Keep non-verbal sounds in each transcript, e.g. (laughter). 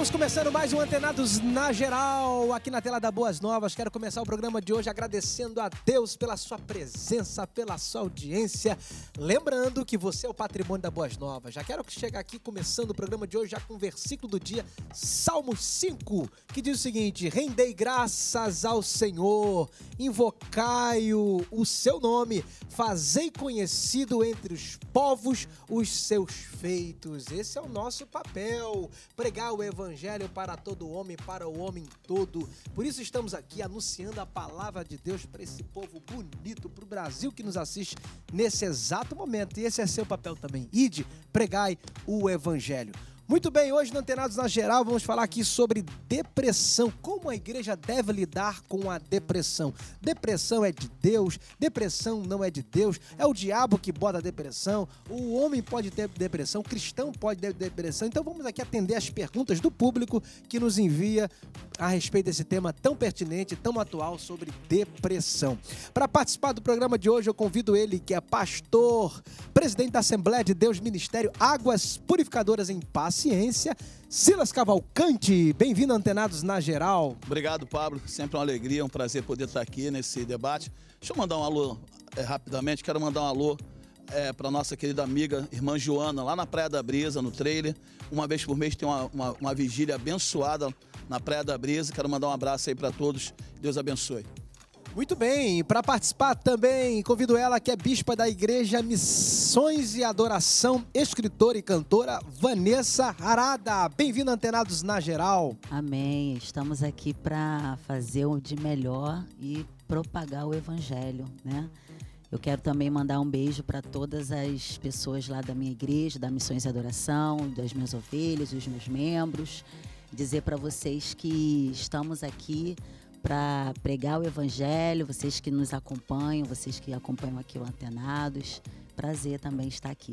Estamos começando mais um Antenados na Geral, aqui na tela da Boas Novas. Quero começar o programa de hoje agradecendo a Deus pela sua presença, pela sua audiência. Lembrando que você é o patrimônio da Boas Novas. Já quero chegar aqui começando o programa de hoje já com o versículo do dia, Salmo 5, que diz o seguinte: Rendei graças ao Senhor, invocai-o, o seu nome, fazei conhecido entre os povos os seus feitos. Esse é o nosso papel, pregar o evangelho evangelho para todo homem, para o homem todo. Por isso estamos aqui anunciando a palavra de Deus para esse povo bonito, para o Brasil que nos assiste nesse exato momento. E esse é seu papel também. Ide, pregai o evangelho. Muito bem, hoje no Antenados na Geral vamos falar aqui sobre depressão. Como a igreja deve lidar com a depressão? Depressão é de Deus, depressão não é de Deus, é o diabo que bota a depressão, o homem pode ter depressão, o cristão pode ter depressão. Então vamos aqui atender as perguntas do público que nos envia a respeito desse tema tão pertinente, tão atual sobre depressão. Para participar do programa de hoje, eu convido ele, que é pastor, presidente da Assembleia de Deus Ministério Águas Purificadoras em Paz Ciência, Silas Cavalcante. Bem-vindo, Antenados na Geral. Obrigado, Pablo. Sempre uma alegria, um prazer poder estar aqui nesse debate. Deixa eu mandar um alô é, rapidamente. Quero mandar um alô é, para nossa querida amiga, irmã Joana, lá na Praia da Brisa, no trailer. Uma vez por mês tem uma, uma, uma vigília abençoada na Praia da Brisa. Quero mandar um abraço aí para todos. Deus abençoe. Muito bem, para participar também, convido ela que é bispa da Igreja Missões e Adoração, escritora e cantora Vanessa Harada. Bem-vinda, Antenados na Geral. Amém. Estamos aqui para fazer o de melhor e propagar o Evangelho, né? Eu quero também mandar um beijo para todas as pessoas lá da minha igreja, da Missões e Adoração, das minhas ovelhas, dos meus membros. Dizer para vocês que estamos aqui para pregar o Evangelho, vocês que nos acompanham, vocês que acompanham aqui o Antenados. Prazer também estar aqui.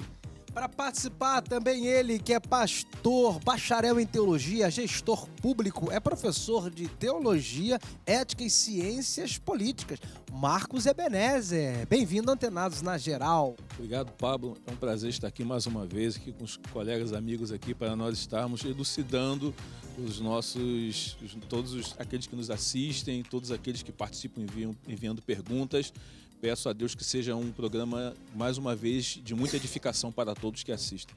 Para participar também ele, que é pastor, bacharel em teologia, gestor público, é professor de teologia, ética e ciências políticas, Marcos Ebenezer. Bem-vindo, Antenados na Geral. Obrigado, Pablo. É um prazer estar aqui mais uma vez, aqui com os colegas amigos aqui, para nós estarmos elucidando os nossos, todos os, aqueles que nos assistem, todos aqueles que participam enviam, enviando perguntas. Peço a Deus que seja um programa, mais uma vez, de muita edificação para todos que assistem.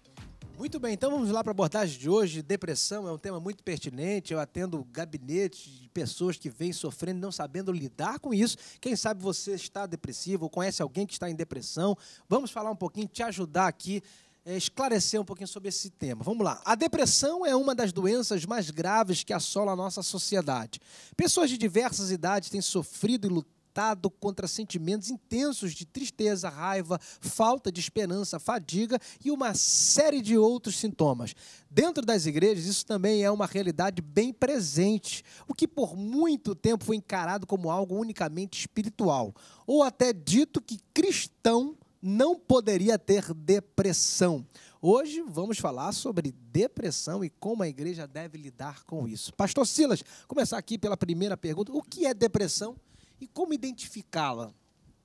Muito bem, então vamos lá para a abordagem de hoje. Depressão é um tema muito pertinente. Eu atendo gabinetes de pessoas que vêm sofrendo, não sabendo lidar com isso. Quem sabe você está depressivo ou conhece alguém que está em depressão. Vamos falar um pouquinho, te ajudar aqui é, esclarecer um pouquinho sobre esse tema. Vamos lá. A depressão é uma das doenças mais graves que assola a nossa sociedade. Pessoas de diversas idades têm sofrido e lutado contra sentimentos intensos de tristeza, raiva, falta de esperança, fadiga e uma série de outros sintomas. Dentro das igrejas, isso também é uma realidade bem presente, o que por muito tempo foi encarado como algo unicamente espiritual, ou até dito que cristão não poderia ter depressão. Hoje vamos falar sobre depressão e como a igreja deve lidar com isso. Pastor Silas, começar aqui pela primeira pergunta: o que é depressão e como identificá-la?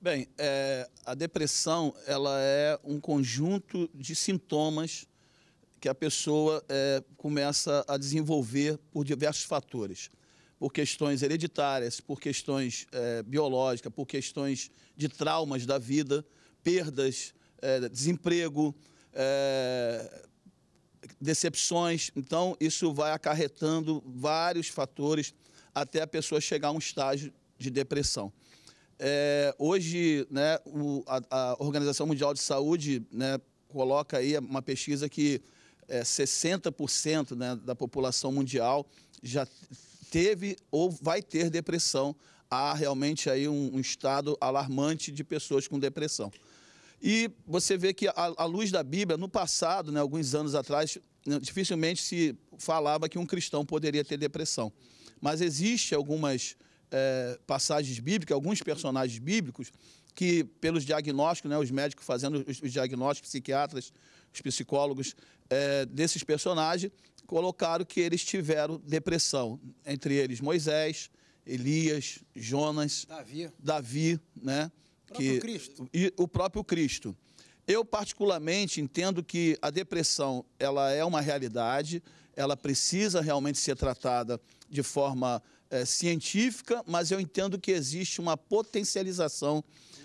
Bem, é, a depressão ela é um conjunto de sintomas que a pessoa é, começa a desenvolver por diversos fatores por questões hereditárias, por questões é, biológicas, por questões de traumas da vida perdas, é, desemprego, é, decepções. Então, isso vai acarretando vários fatores até a pessoa chegar a um estágio de depressão. É, hoje, né, o, a, a, Organização Mundial de Saúde né, coloca aí uma pesquisa que é, 60% né, da população mundial já teve ou vai ter depressão. Há realmente aí um, um estado alarmante de pessoas com depressão. E você vê que, à luz da Bíblia, no passado, né, alguns anos atrás, né, dificilmente se falava que um cristão poderia ter depressão. Mas existe algumas é, passagens bíblicas, alguns personagens bíblicos, que pelos diagnósticos, né, os médicos fazendo os, os diagnósticos, psiquiatras, os psicólogos é, desses personagens, colocaram que eles tiveram depressão. Entre eles Moisés, Elias, Jonas, Davi, Davi né? que Cristo. E o próprio Cristo. Eu particularmente entendo que a depressão ela é uma realidade, ela precisa realmente ser tratada de forma é, científica, mas eu entendo que existe uma potencialização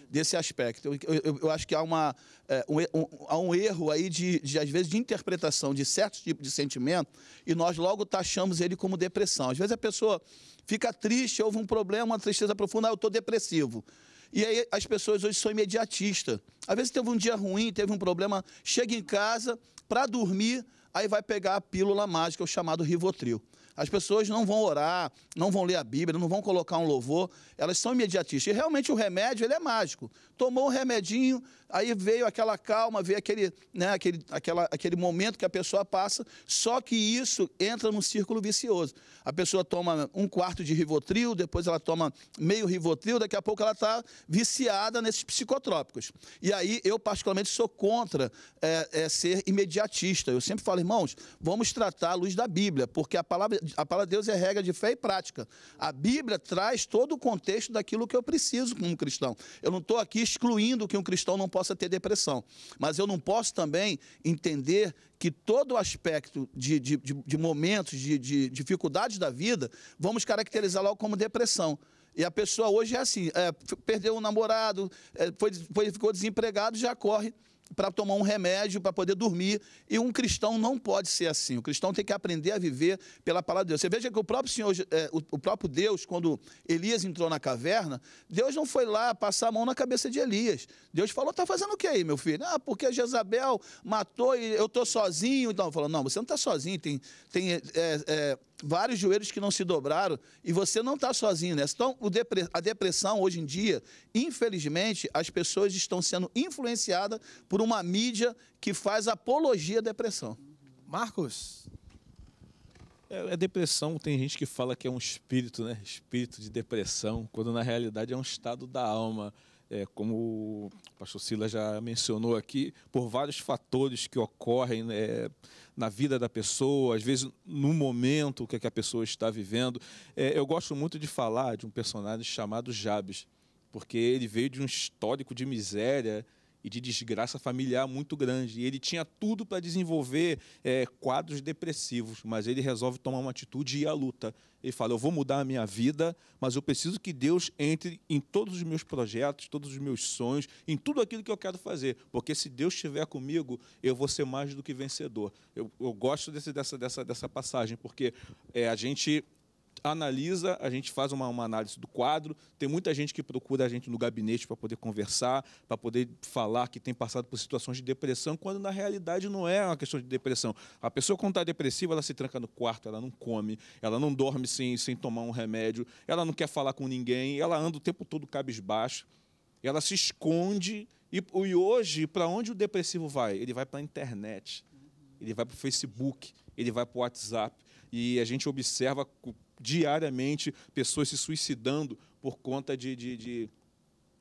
desse aspecto. Eu, eu, eu acho que há, uma, é, um, um, há um erro aí de, de, às vezes, de interpretação de certos tipos de sentimento e nós logo taxamos ele como depressão. Às vezes a pessoa fica triste, houve um problema, uma tristeza profunda, ah, eu estou depressivo. E aí as pessoas hoje são imediatistas. Às vezes teve um dia ruim, teve um problema, chega em casa para dormir, aí vai pegar a pílula mágica, o chamado Rivotril. As pessoas não vão orar, não vão ler a Bíblia, não vão colocar um louvor, elas são imediatistas. E realmente o remédio, ele é mágico. Tomou um remedinho, aí veio aquela calma, veio aquele, né, aquele, aquela, aquele momento que a pessoa passa, só que isso entra num círculo vicioso. A pessoa toma um quarto de Rivotril, depois ela toma meio Rivotril, daqui a pouco ela está viciada nesses psicotrópicos. E aí eu, particularmente, sou contra é, é, ser imediatista. Eu sempre falo, irmãos, vamos tratar a luz da Bíblia, porque a palavra a palavra de Deus é regra de fé e prática. A Bíblia traz todo o contexto daquilo que eu preciso como cristão. Eu não estou aqui excluindo que um cristão não possa ter depressão, mas eu não posso também entender que todo aspecto de, de, de, de momentos, de, de dificuldades da vida, vamos caracterizar logo como depressão. E a pessoa hoje é assim, é, perdeu um namorado, é, foi, foi, ficou desempregado, já corre para tomar um remédio para poder dormir. E um cristão não pode ser assim. O cristão tem que aprender a viver pela palavra de Deus. Você veja que o próprio Senhor, é, o, o, próprio Deus, quando Elias entrou na caverna, Deus não foi lá passar a mão na cabeça de Elias. Deus falou: está fazendo o que aí, meu filho? Ah, porque Jezabel matou e eu estou sozinho. Então, falou: não, você não está sozinho, tem, tem é, é, vários joelhos que não se dobraram e você não está sozinho nessa. Então, a depressão hoje em dia, infelizmente, as pessoas estão sendo influenciadas por uma mídia que faz apologia à depressão. Marcos? É, é depressão, tem gente que fala que é um espírito, né? Espírito de depressão, quando na realidade é um estado da alma. É, como o pastor Sila já mencionou aqui, por vários fatores que ocorrem, né? na vida da pessoa, às vezes no momento que, é que a pessoa está vivendo. É, eu gosto muito de falar de um personagem chamado Jabes, porque ele veio de um histórico de miséria e de desgraça familiar muito grande. E ele tinha tudo para desenvolver é, quadros depressivos, mas ele resolve tomar uma atitude e ir à luta. Ele fala: Eu vou mudar a minha vida, mas eu preciso que Deus entre em todos os meus projetos, todos os meus sonhos, em tudo aquilo que eu quero fazer, porque se Deus estiver comigo, eu vou ser mais do que vencedor. Eu, eu gosto desse, dessa, dessa, dessa passagem, porque é, a gente analisa, a gente faz uma, uma análise do quadro. Tem muita gente que procura a gente no gabinete para poder conversar, para poder falar que tem passado por situações de depressão, quando na realidade não é uma questão de depressão. A pessoa, quando está depressiva, ela se tranca no quarto, ela não come, ela não dorme sem, sem tomar um remédio, ela não quer falar com ninguém, ela anda o tempo todo cabisbaixo, ela se esconde. E, e hoje, para onde o depressivo vai? Ele vai para a internet, ele vai para o Facebook, ele vai para o WhatsApp. E a gente observa diariamente pessoas se suicidando por conta de, de, de,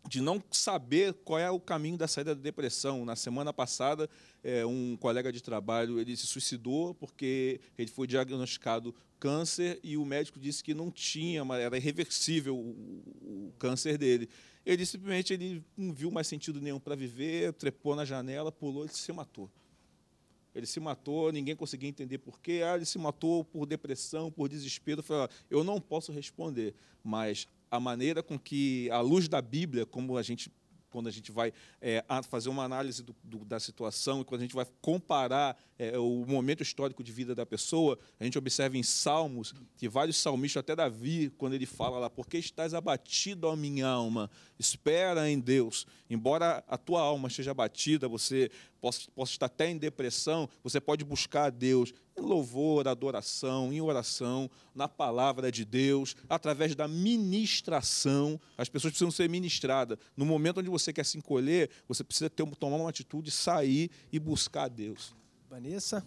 de não saber qual é o caminho da saída da depressão. Na semana passada, é, um colega de trabalho ele se suicidou porque ele foi diagnosticado câncer e o médico disse que não tinha, era irreversível o, o câncer dele. Ele simplesmente ele não viu mais sentido nenhum para viver, trepou na janela, pulou e se matou. Ele se matou, ninguém conseguia entender por quê. Ah, ele se matou por depressão, por desespero. Eu, falei, eu não posso responder, mas a maneira com que, à luz da Bíblia, como a gente quando a gente vai é, fazer uma análise do, do, da situação e quando a gente vai comparar é, é, o momento histórico de vida da pessoa. A gente observa em Salmos que vários salmistas, até Davi, quando ele fala lá, porque estás abatido, ó minha alma, espera em Deus. Embora a tua alma esteja abatida, você possa, possa estar até em depressão, você pode buscar a Deus em louvor, adoração, em oração, na palavra de Deus, através da ministração. As pessoas precisam ser ministradas. No momento onde você quer se encolher, você precisa ter, tomar uma atitude, sair e buscar a Deus. Vanessa?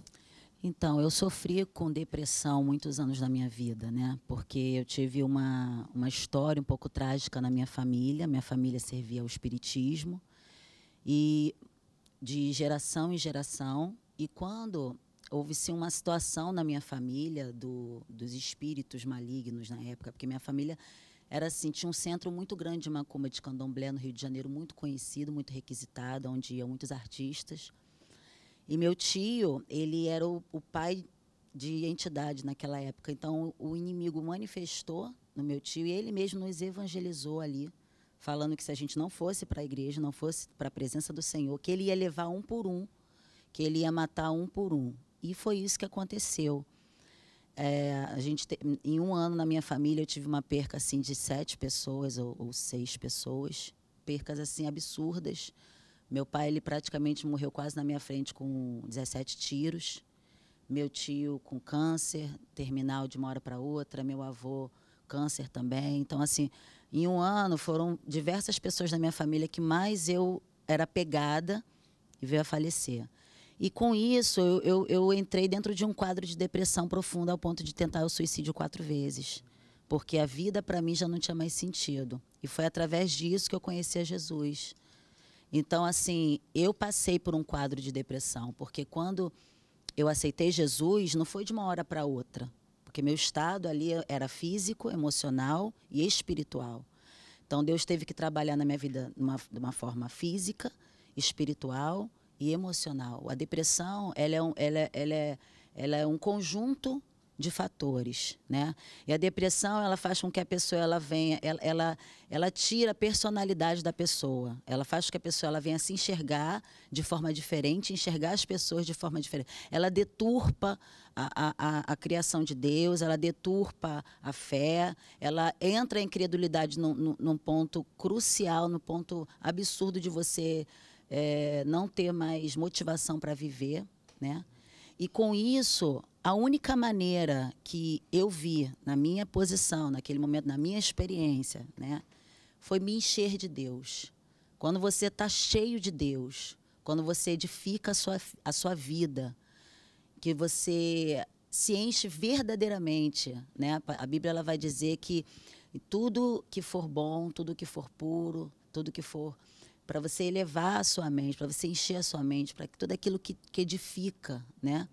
Então, eu sofri com depressão muitos anos da minha vida, né? Porque eu tive uma, uma história um pouco trágica na minha família. Minha família servia ao espiritismo. E de geração em geração. E quando houve-se uma situação na minha família do, dos espíritos malignos na época, porque minha família era assim, tinha um centro muito grande de macumba de candomblé no Rio de Janeiro, muito conhecido, muito requisitado, onde iam muitos artistas. E meu tio, ele era o, o pai de entidade naquela época. Então, o inimigo manifestou no meu tio e ele mesmo nos evangelizou ali, falando que se a gente não fosse para a igreja, não fosse para a presença do Senhor, que ele ia levar um por um, que ele ia matar um por um. E foi isso que aconteceu. É, a gente te, em um ano na minha família eu tive uma perca assim de sete pessoas ou, ou seis pessoas, percas assim absurdas meu pai ele praticamente morreu quase na minha frente com 17 tiros. Meu tio com câncer terminal de uma hora para outra, meu avô câncer também. Então assim, em um ano foram diversas pessoas da minha família que mais eu era pegada e veio a falecer. E com isso, eu, eu, eu, entrei dentro de um quadro de depressão profunda ao ponto de tentar o suicídio quatro vezes. Porque a vida para mim já não tinha mais sentido. E foi através disso que eu conheci a Jesus. Então, assim, eu passei por um quadro de depressão, porque quando eu aceitei Jesus, não foi de uma hora para outra, porque meu estado ali era físico, emocional e espiritual. Então, Deus teve que trabalhar na minha vida de uma, de uma forma física, espiritual e emocional. A depressão, ela é um, ela, é, ela é, ela é um conjunto de fatores, né? E a depressão, ela faz com que a pessoa ela venha, ela, ela, ela tira a personalidade da pessoa. Ela faz com que a pessoa ela venha se enxergar de forma diferente, enxergar as pessoas de forma diferente. Ela deturpa a, a, a criação de Deus, ela deturpa a fé, ela entra em credulidade num, num, num ponto crucial, no ponto absurdo de você é, não ter mais motivação para viver, né? E com isso, a única maneira que eu vi na minha posição, naquele momento, na minha experiência, né, foi me encher de Deus. Quando você está cheio de Deus, quando você edifica a sua, a sua vida, que você se enche verdadeiramente, né? A Bíblia ela vai dizer que tudo que for bom, tudo que for puro, tudo que for para você elevar a sua mente, para você encher a sua mente, para que tudo aquilo que, que edifica, né?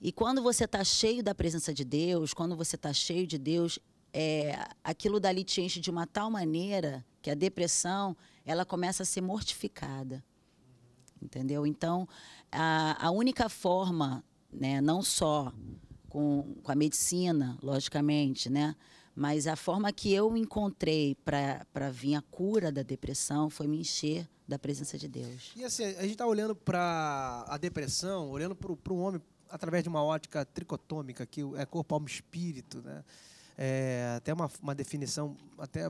E quando você está cheio da presença de Deus, quando você está cheio de Deus, é, aquilo dali te enche de uma tal maneira que a depressão ela começa a ser mortificada. Entendeu? Então, a, a única forma, né, não só com, com a medicina, logicamente, né, mas a forma que eu encontrei para vir a cura da depressão foi me encher da presença de Deus. E assim, a gente está olhando para a depressão, olhando para o homem através de uma ótica tricotômica, que é corpo, alma espírito, né? É, até uma, uma definição até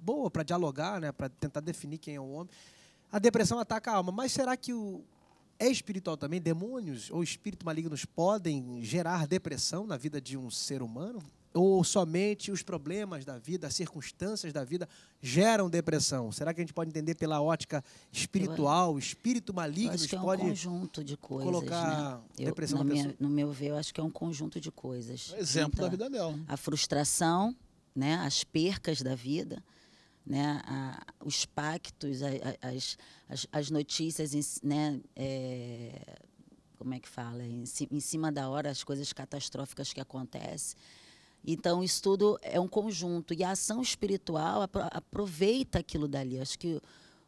boa para dialogar, né? para tentar definir quem é o homem. A depressão ataca a alma, mas será que o, é espiritual também? Demônios ou espíritos malignos podem gerar depressão na vida de um ser humano? ou somente os problemas da vida, as circunstâncias da vida geram depressão? Será que a gente pode entender pela ótica espiritual, eu, espírito maligno? Eu acho que é um pode conjunto de coisas. Né? Colocar né? eu, depressão na minha, No meu ver, eu acho que é um conjunto de coisas. exemplo da vida dela. A frustração, né? as percas da vida. Né, a, os pactos, a, a, as, as, notícias, né, é, como é que fala, em, em cima da hora, as coisas catastróficas que acontecem então, isso estudo é um conjunto. E a ação espiritual aproveita aquilo dali. Acho que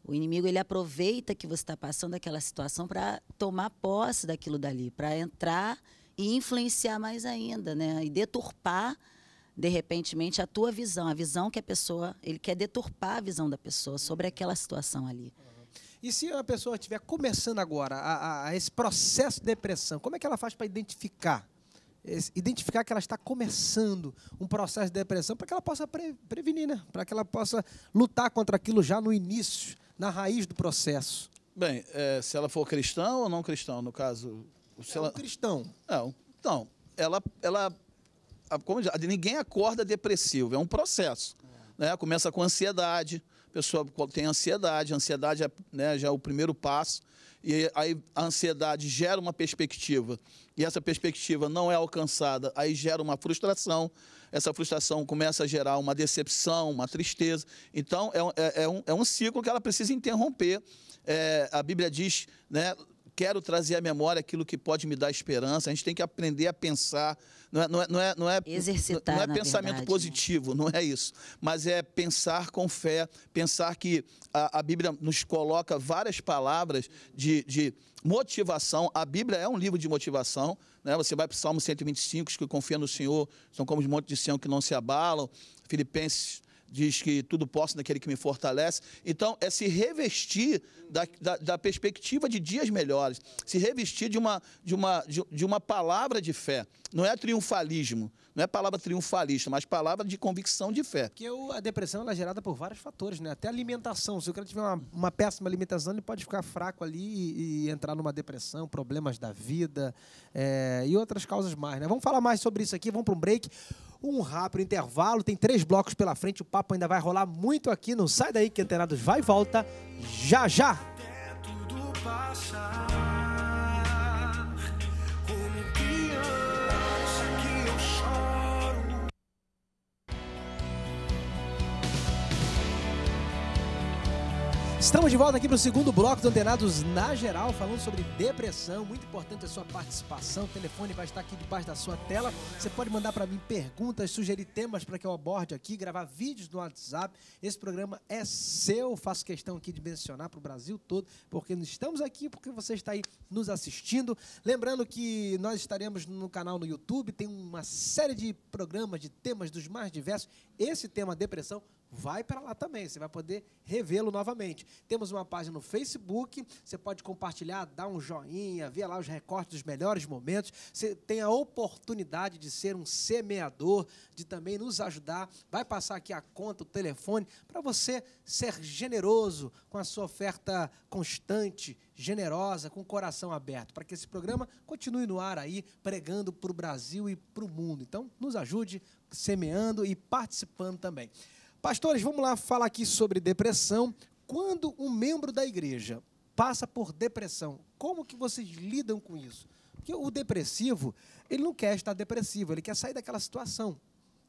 o inimigo ele aproveita que você está passando aquela situação para tomar posse daquilo dali, para entrar e influenciar mais ainda, né? E deturpar de repente, a tua visão, a visão que a pessoa, ele quer deturpar a visão da pessoa sobre aquela situação ali. E se a pessoa estiver começando agora a, a, a, esse processo de depressão, como é que ela faz para identificar identificar que ela está começando um processo de depressão para que ela possa pre prevenir, né? para que ela possa lutar contra aquilo já no início, na raiz do processo. Bem, é, se ela for cristã ou não cristã, no caso. Se é ela... É, um cristão. Não, então, ela, ela como ninguém acorda depressivo, é um processo. É. Né? Começa com ansiedade, pessoa tem ansiedade, a ansiedade é, né, já é o primeiro passo, e aí a ansiedade gera uma perspectiva, e essa perspectiva não é alcançada, aí gera uma frustração, essa frustração começa a gerar uma decepção, uma tristeza. Então, é, é, é um, é um ciclo que ela precisa interromper. É, a Bíblia diz, né, quero trazer à memória aquilo que pode me dar esperança. A gente tem que aprender a pensar. Não é, não é, não é, não é, Exercitar, não é pensamento verdade, né? positivo, né? não é isso. Mas é pensar com fé, pensar que a, a Bíblia nos coloca várias palavras de, de motivação. A Bíblia é um livro de motivação. Né? Você vai para o Salmo 125, que confia no Senhor, são como os montes de Senhor que não se abalam. Filipenses diz que tudo posso naquele que me fortalece. Então, é se revestir da, da, da, perspectiva de dias melhores, se revestir de uma, de, uma, de, de uma palavra de fé. Não é triunfalismo, não é palavra triunfalista, mas palavra de convicção de fé. Porque a depressão é gerada por vários fatores, né? Até alimentação. Se o cara tiver uma, uma péssima alimentação, ele pode ficar fraco ali e, e entrar numa depressão, problemas da vida é, e outras causas mais, né? Vamos falar mais sobre isso aqui, vamos para um break um rápido intervalo. Tem três blocos pela frente. O papo ainda vai rolar muito aqui. Não sai daí que Antenados vai e volta já já. Até tudo passar. Estamos de volta aqui para o segundo bloco do Antenados na Geral, falando sobre depressão. Muito importante a sua participação. O telefone vai estar aqui debaixo da sua tela. Você pode mandar para mim perguntas, sugerir temas para que eu aborde aqui, gravar vídeos no WhatsApp. Esse programa é seu. Faço questão aqui de mencionar para o Brasil todo, porque nós estamos aqui, porque você está aí nos assistindo. Lembrando que nós estaremos no canal no YouTube. Tem uma série de programas, de temas dos mais diversos. Esse tema, depressão, vai para lá também, você vai poder revê-lo novamente. Temos uma página no Facebook, você pode compartilhar, dar um joinha, ver lá os recortes dos melhores momentos. Você tem a oportunidade de ser um semeador, de também nos ajudar. Vai passar aqui a conta, o telefone, para você ser generoso com a sua oferta constante, generosa, com o coração aberto, para que esse programa continue no ar aí, pregando para o Brasil e para o mundo. Então, nos ajude semeando e participando também. Pastores, vamos lá falar aqui sobre depressão. Quando um membro da igreja passa por depressão, como que vocês lidam com isso? Porque o depressivo, ele não quer estar depressivo, ele quer sair daquela situação.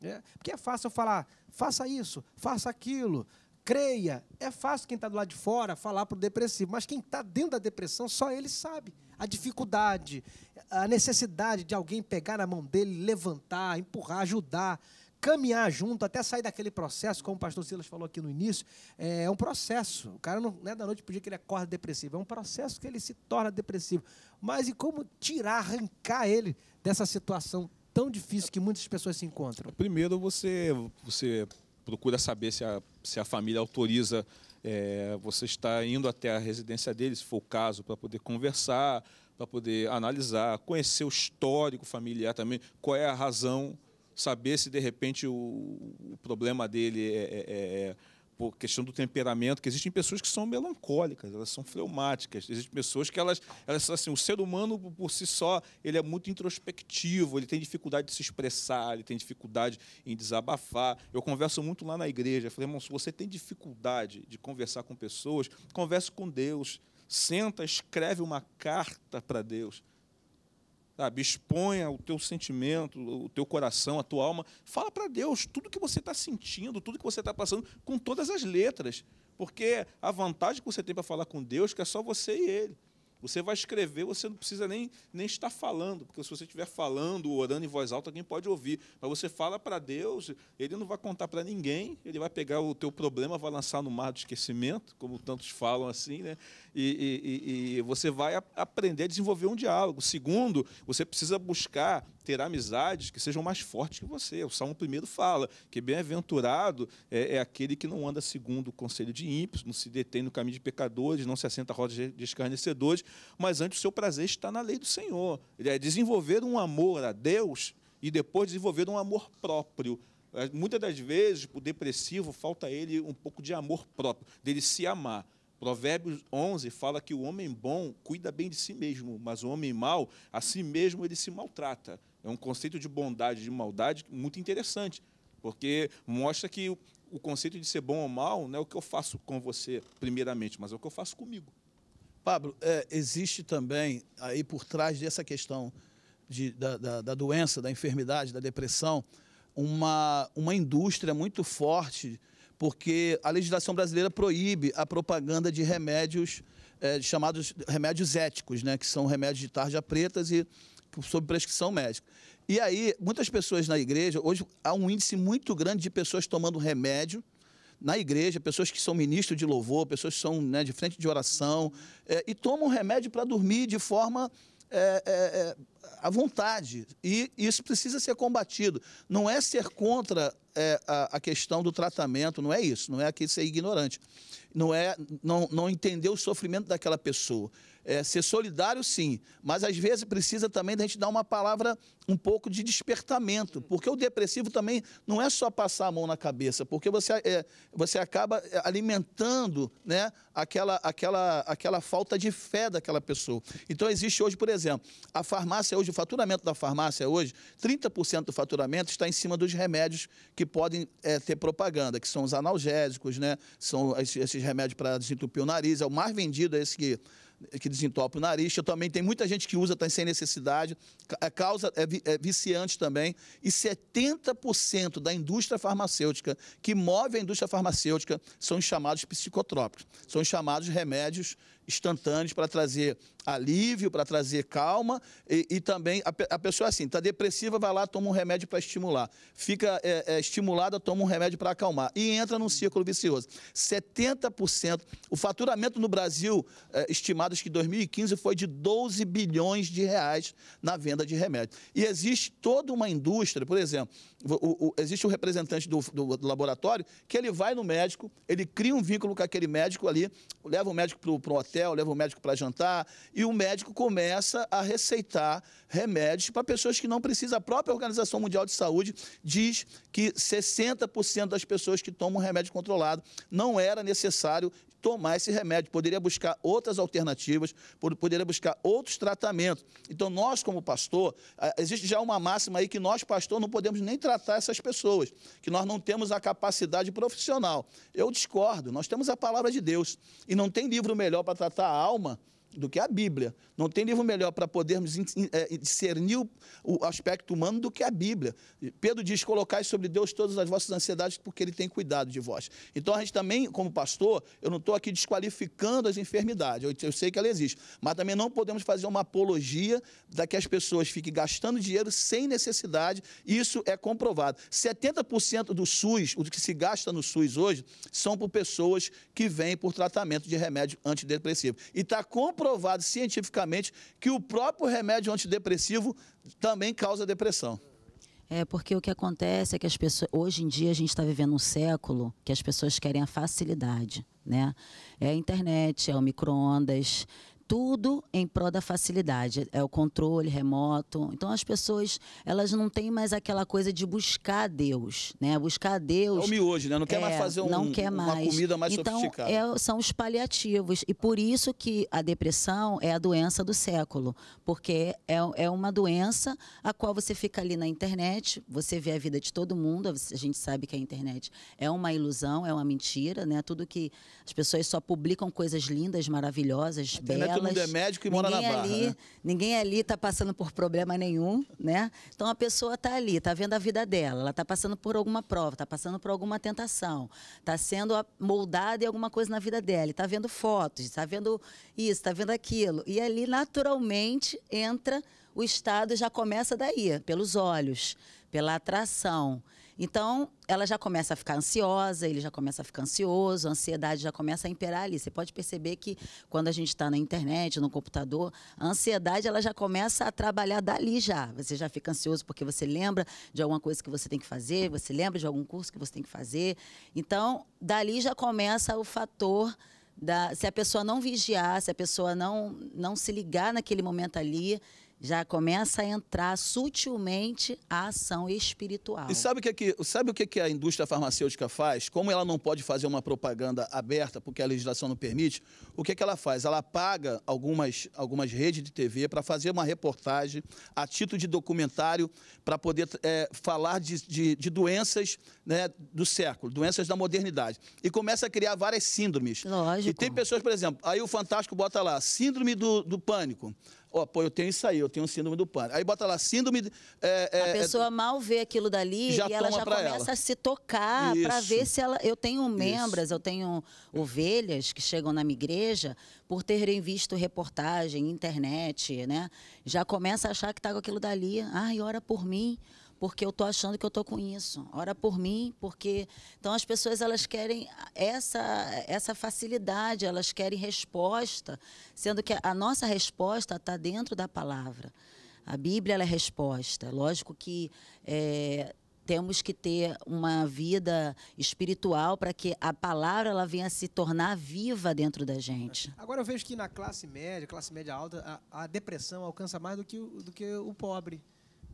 Né? Porque é fácil eu falar, faça isso, faça aquilo, creia. É fácil quem está do lado de fora falar para o depressivo, mas quem está dentro da depressão, só ele sabe. A dificuldade, a necessidade de alguém pegar na mão dele, levantar, empurrar, ajudar caminhar junto, até sair daquele processo, como o pastor Silas falou aqui no início, é, é um processo. O cara não, não é da noite para o dia que ele acorda depressivo, é um processo que ele se torna depressivo. Mas e como tirar, arrancar ele dessa situação tão difícil que muitas pessoas se encontram? Primeiro você, você procura saber se a, se a família autoriza é, você estar indo até a residência dele, se for o caso, para poder conversar, para poder analisar, conhecer o histórico familiar também, qual é a razão saber se de repente o, o problema dele é, é, é, é, por questão do temperamento, que existem pessoas que são melancólicas, elas são fleumáticas, existem pessoas que elas, elas assim, o ser humano por si só, ele é muito introspectivo, ele tem dificuldade de se expressar, ele tem dificuldade em desabafar. Eu converso muito lá na igreja, falei, irmão, se você tem dificuldade de conversar com pessoas, converse com Deus, senta, escreve uma carta para Deus Sabe? Exponha o teu sentimento, o teu coração, a tua alma. Fala para Deus tudo que você está sentindo, tudo que você está passando, com todas as letras. Porque a vantagem que você tem para falar com Deus é que é só você e Ele. Você vai escrever, você não precisa nem, nem estar falando, porque se você estiver falando, orando em voz alta, alguém pode ouvir. Mas você fala para Deus, ele não vai contar para ninguém, ele vai pegar o teu problema, vai lançar no mar do esquecimento, como tantos falam assim, né? e, e, e você vai aprender a desenvolver um diálogo. Segundo, você precisa buscar ter amizades que sejam mais fortes que você. O Salmo 1 fala que bem-aventurado é, é, aquele que não anda segundo o conselho de ímpios, não se detém no caminho de pecadores, não se assenta a roda de escarnecedores, mas antes o seu prazer está na lei do Senhor. Ele é desenvolver um amor a Deus e depois desenvolver um amor próprio é, Muitas das vezes, o depressivo, falta ele um pouco de amor próprio, dele se amar. Provérbios 11 fala que o homem bom cuida bem de si mesmo, mas o homem mau, a si mesmo, ele se maltrata. É um conceito de bondade, de maldade muito interessante, porque mostra que o, conceito de ser bom ou mal não é o que eu faço com você, primeiramente, mas é o que eu faço comigo. Pablo, é, existe também aí por trás dessa questão de, da, da, da doença, da enfermidade, da depressão, uma, uma indústria muito forte, porque a legislação brasileira proíbe a propaganda de remédios é, chamados remédios éticos, né, que são remédios de tarja pretas e sob prescrição médica. E aí, muitas pessoas na igreja, hoje há um índice muito grande de pessoas tomando remédio na igreja, pessoas que são ministros de louvor, pessoas que são né, de frente de oração, é, e tomam remédio para dormir de forma é, é, é, à vontade. E isso precisa ser combatido. Não é ser contra é, a, a, questão do tratamento, não é isso, não é aqui ser ignorante. Não é não, não entender o sofrimento daquela pessoa é, ser solidário, sim, mas às vezes precisa também da gente dar uma palavra, um pouco de despertamento, porque o depressivo também não é só passar a mão na cabeça, porque você, é, você acaba é, alimentando né, aquela, aquela, aquela falta de fé daquela pessoa. Então, existe hoje, por exemplo, a farmácia hoje, o faturamento da farmácia hoje, 30% do faturamento está em cima dos remédios que podem é, ter propaganda, que são os analgésicos, né, são esses remédios para desentupir o nariz, é o mais vendido, é esse que que desentope o nariz. Eu também tem muita gente que usa, está sem necessidade. É causa é, é, viciante também. E 70% da indústria farmacêutica, que move a indústria farmacêutica, são chamados psicotrópicos, são chamados remédios instantâneos para trazer alívio, para trazer calma e, e também a, a, pessoa é assim, está depressiva, vai lá, toma um remédio para estimular. Fica é, é, estimulada, toma um remédio para acalmar e entra num círculo vicioso. 70%, o faturamento no Brasil, é, estimados que 2015 foi de 12 bilhões de reais na venda de remédio. E existe toda uma indústria, por exemplo, o, o, existe um representante do, do, do, laboratório que ele vai no médico, ele cria um vínculo com aquele médico ali, leva o médico para um hotel, leva o médico para jantar, e o médico começa a receitar remédios para pessoas que não precisam. A própria Organização Mundial de Saúde diz que 60% das pessoas que tomam remédio controlado não era necessário tomar esse remédio, poderia buscar outras alternativas, poderia buscar outros tratamentos. Então, nós, como pastor, existe já uma máxima aí que nós, pastor, não podemos nem tratar essas pessoas, que nós não temos a capacidade profissional. Eu discordo, nós temos a palavra de Deus e não tem livro melhor para tratar a alma do que a Bíblia. Não tem livro melhor para podermos eh, discernir o aspecto humano do que a Bíblia. Pedro diz: colocai sobre Deus todas as vossas ansiedades, porque Ele tem cuidado de vós. Então a gente também, como pastor, eu não estou aqui desqualificando as enfermidades, eu, eu, sei que ela existe, mas também não podemos fazer uma apologia da que as pessoas fiquem gastando dinheiro sem necessidade, isso é comprovado. 70% do SUS, o que se gasta no SUS hoje, são por pessoas que vêm por tratamento de remédio antidepressivo. E está comprovado comprovado cientificamente que o próprio remédio antidepressivo também causa depressão. É, porque o que acontece é que as pessoas. Hoje em dia a gente está vivendo um século que as pessoas querem a facilidade, né? É a internet, é o micro-ondas, tudo em prol da facilidade. É o controle remoto. Então as pessoas, elas não têm mais aquela coisa de buscar Deus, né? Buscar Deus. É o né? Não quer é, mais fazer um, não quer mais. uma comida mais então, sofisticada. É, são os paliativos. E por isso que a depressão é a doença do século. Porque é, é uma doença a qual você fica ali na internet, você vê a vida de todo mundo. A gente sabe que a internet é uma ilusão, é uma mentira, né? Tudo que as pessoas só publicam coisas lindas, maravilhosas, belas todo mundo é médico e mora na Barra. Ali, né? Ninguém ali está passando por problema nenhum, né? Então a pessoa está ali, está vendo a vida dela, ela está passando por alguma prova, está passando por alguma tentação, está sendo moldada em alguma coisa na vida dela, está vendo fotos, está vendo isso, está vendo aquilo. E ali, naturalmente, entra o Estado já começa daí, pelos olhos, pela atração. Então, ela já começa a ficar ansiosa, ele já começa a ficar ansioso, a ansiedade já começa a imperar ali. Você pode perceber que quando a gente está na internet, no computador, a ansiedade ela já começa a trabalhar dali já. Você já fica ansioso porque você lembra de alguma coisa que você tem que fazer, você lembra de algum curso que você tem que fazer. Então, dali já começa o fator da, se a pessoa não vigiar, se a pessoa não, não se ligar naquele momento ali, já começa a entrar sutilmente a ação espiritual. E sabe o que, é que, sabe o que, é que a indústria farmacêutica faz? Como ela não pode fazer uma propaganda aberta, porque a legislação não permite, o que, é que ela faz? Ela paga algumas, algumas redes de TV para fazer uma reportagem a título de documentário para poder é, falar de, de, de doenças né, do século, doenças da modernidade. E começa a criar várias síndromes. Lógico. E tem pessoas, por exemplo, aí o Fantástico bota lá, síndrome do, do pânico ó, oh, pô, eu tenho isso aí, eu tenho síndrome do pânico. Aí bota lá, síndrome... É, é, a é pessoa é, mal vê aquilo dali e ela já começa ela. a se tocar para ver se ela... Eu tenho membros eu tenho ovelhas que chegam na minha igreja por terem visto reportagem, internet, né? Já começa a achar que tá com aquilo dali. Ai, ora por mim porque eu tô achando que eu tô com isso. Ora por mim, porque então as pessoas elas querem essa essa facilidade, elas querem resposta, sendo que a nossa resposta está dentro da palavra. A Bíblia é resposta. Lógico que é, temos que ter uma vida espiritual para que a palavra ela venha se tornar viva dentro da gente. Agora eu vejo que na classe média, classe média alta, a, a depressão alcança mais do que, o, do que o pobre.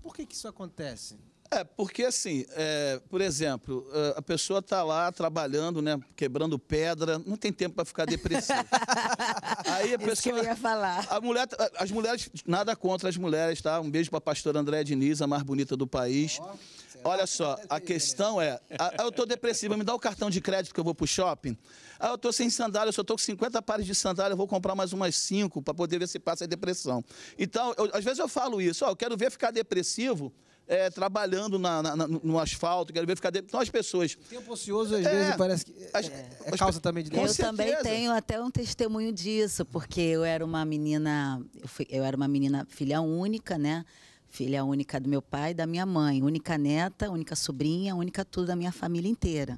Por que, que isso acontece? É, porque assim, é, por exemplo, é, a pessoa está lá trabalhando, né, quebrando pedra, não tem tempo para ficar depressiva. (laughs) Aí a pessoa, Isso que eu ia falar. A mulher, tá, as mulheres, nada contra as mulheres, tá? Um beijo para a pastora Andréa Diniz, a mais bonita do país. Oh, Olha tá só, a né? questão é, a, eu estou depressiva, me dá o cartão de crédito que eu vou para o shopping. Ah, eu estou sem sandália, eu só estou com 50 pares de sandália, eu vou comprar mais umas 5 para poder ver se passa a depressão. Então, eu, às vezes eu falo isso, ó, eu quero ver ficar depressivo é, trabalhando na, na, no asfalto, quero ver ficar dentro. Então as pessoas. Tempo ocioso, às é, vezes, parece que. É, as, é causa as, também de Eu também tenho até um testemunho disso, porque eu era uma menina. Eu, fui, eu era uma menina filha única, né? Filha única do meu pai e da minha mãe. Única neta, única sobrinha, única tudo da minha família inteira.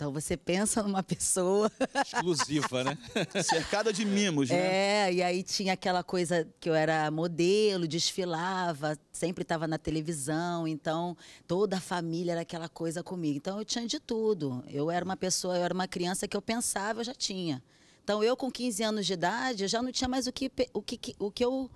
Então você pensa (laughs) numa pessoa. Exclusiva, né? (laughs) Cercada de mimos, né? É, e aí tinha aquela coisa que eu era modelo, desfilava, sempre estava na televisão, então toda a família era aquela coisa comigo. Então eu tinha de tudo. Eu era uma pessoa, eu era uma criança que eu pensava, eu já tinha. Então eu com 15 anos de idade, eu já não tinha mais o que, o que, o que eu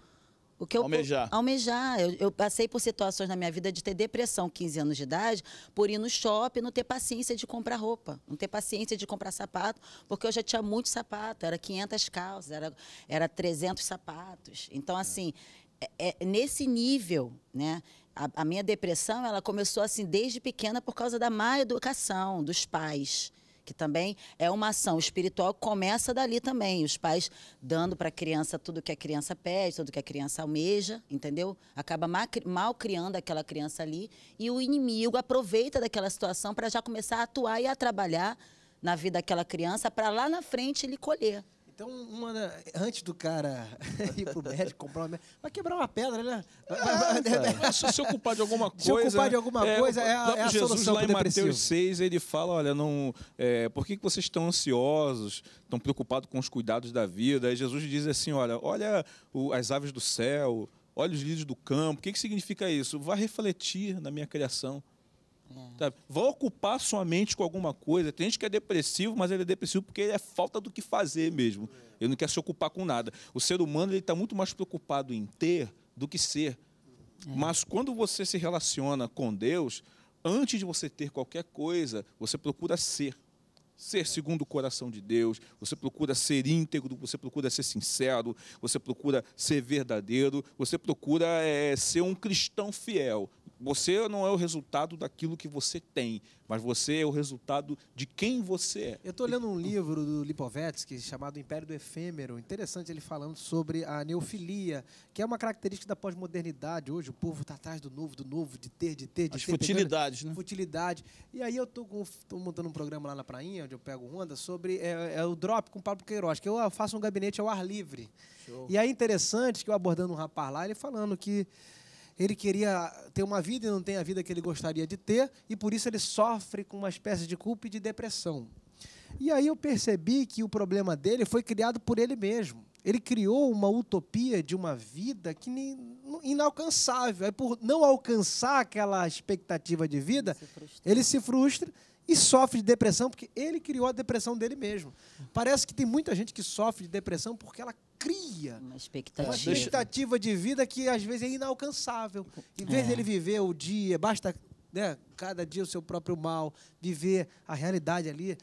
o que eu almejar. Almejar. Eu, eu, passei por situações na minha vida de ter depressão, 15 anos de idade, por ir no shopping, não ter paciência de comprar roupa, não ter paciência de comprar sapato, porque eu já tinha muito sapato, era 500 calças, era, era 300 sapatos. Então, é. assim, é. É, é, nesse nível, né? A, a minha depressão, ela começou assim desde pequena por causa da má educação dos pais que também é uma ação espiritual, começa dali também. Os pais dando para a criança tudo que a criança pede, tudo que a criança almeja, entendeu? Acaba mal criando aquela criança ali e o inimigo aproveita daquela situação para já começar a atuar e a trabalhar na vida daquela criança para lá na frente ele colher. Então, uma, antes do cara (laughs) ir pro médico comprar uma vai quebrar uma pedra, né? Vai, vai, vai, se se ocupar de alguma coisa. Se ocupar de alguma é, coisa é, a, é a Jesus, solução lá em Mateus 6, ele fala: olha, não, é, por que, que vocês estão ansiosos, estão preocupados com os cuidados da vida? Aí Jesus diz assim: olha, olha o, as aves do céu, olha os lírios do campo. O que, que significa isso? Vai refletir na minha criação. É. Vai ocupar sua mente com alguma coisa. Tem gente que é depressivo, mas ele é depressivo porque é falta do que fazer mesmo. É. Ele não quer se ocupar com nada. O ser humano está muito mais preocupado em ter do que ser. É. Mas quando você se relaciona com Deus, antes de você ter qualquer coisa, você procura ser. Ser segundo o coração de Deus, você procura ser íntegro, você procura ser sincero, você procura ser verdadeiro, você procura é, ser um cristão fiel. Você não é o resultado daquilo que você tem, mas você é o resultado de quem você é. Eu estou lendo um livro do Lipovetsky chamado Império do Efêmero. Interessante ele falando sobre a neofilia, que é uma característica da pós-modernidade. Hoje o povo está atrás do novo, do novo, de ter, de ter, de As ter. futilidades, pegando, né? Futilidade. E aí eu estou montando um programa lá na prainha, onde eu pego onda, sobre é, é o drop com o Pablo Queiroz, que eu faço um gabinete ao ar livre. Show. E é interessante que eu abordando um rapaz lá, ele falando que ele queria ter uma vida e não tem a vida que ele gostaria de ter, e por isso ele sofre com uma espécie de culpa e de depressão. E aí eu percebi que o problema dele foi criado por ele mesmo. Ele criou uma utopia de uma vida que nem, inalcançável. Aí, por não alcançar aquela expectativa de vida, ele se frustra e sofre de depressão porque ele criou a depressão dele mesmo. Parece que tem muita gente que sofre de depressão porque ela cria uma expectativa. uma expectativa de vida que às vezes é inalcançável. Em vez é. dele viver o dia, basta né, cada dia o seu próprio mal, viver a realidade ali,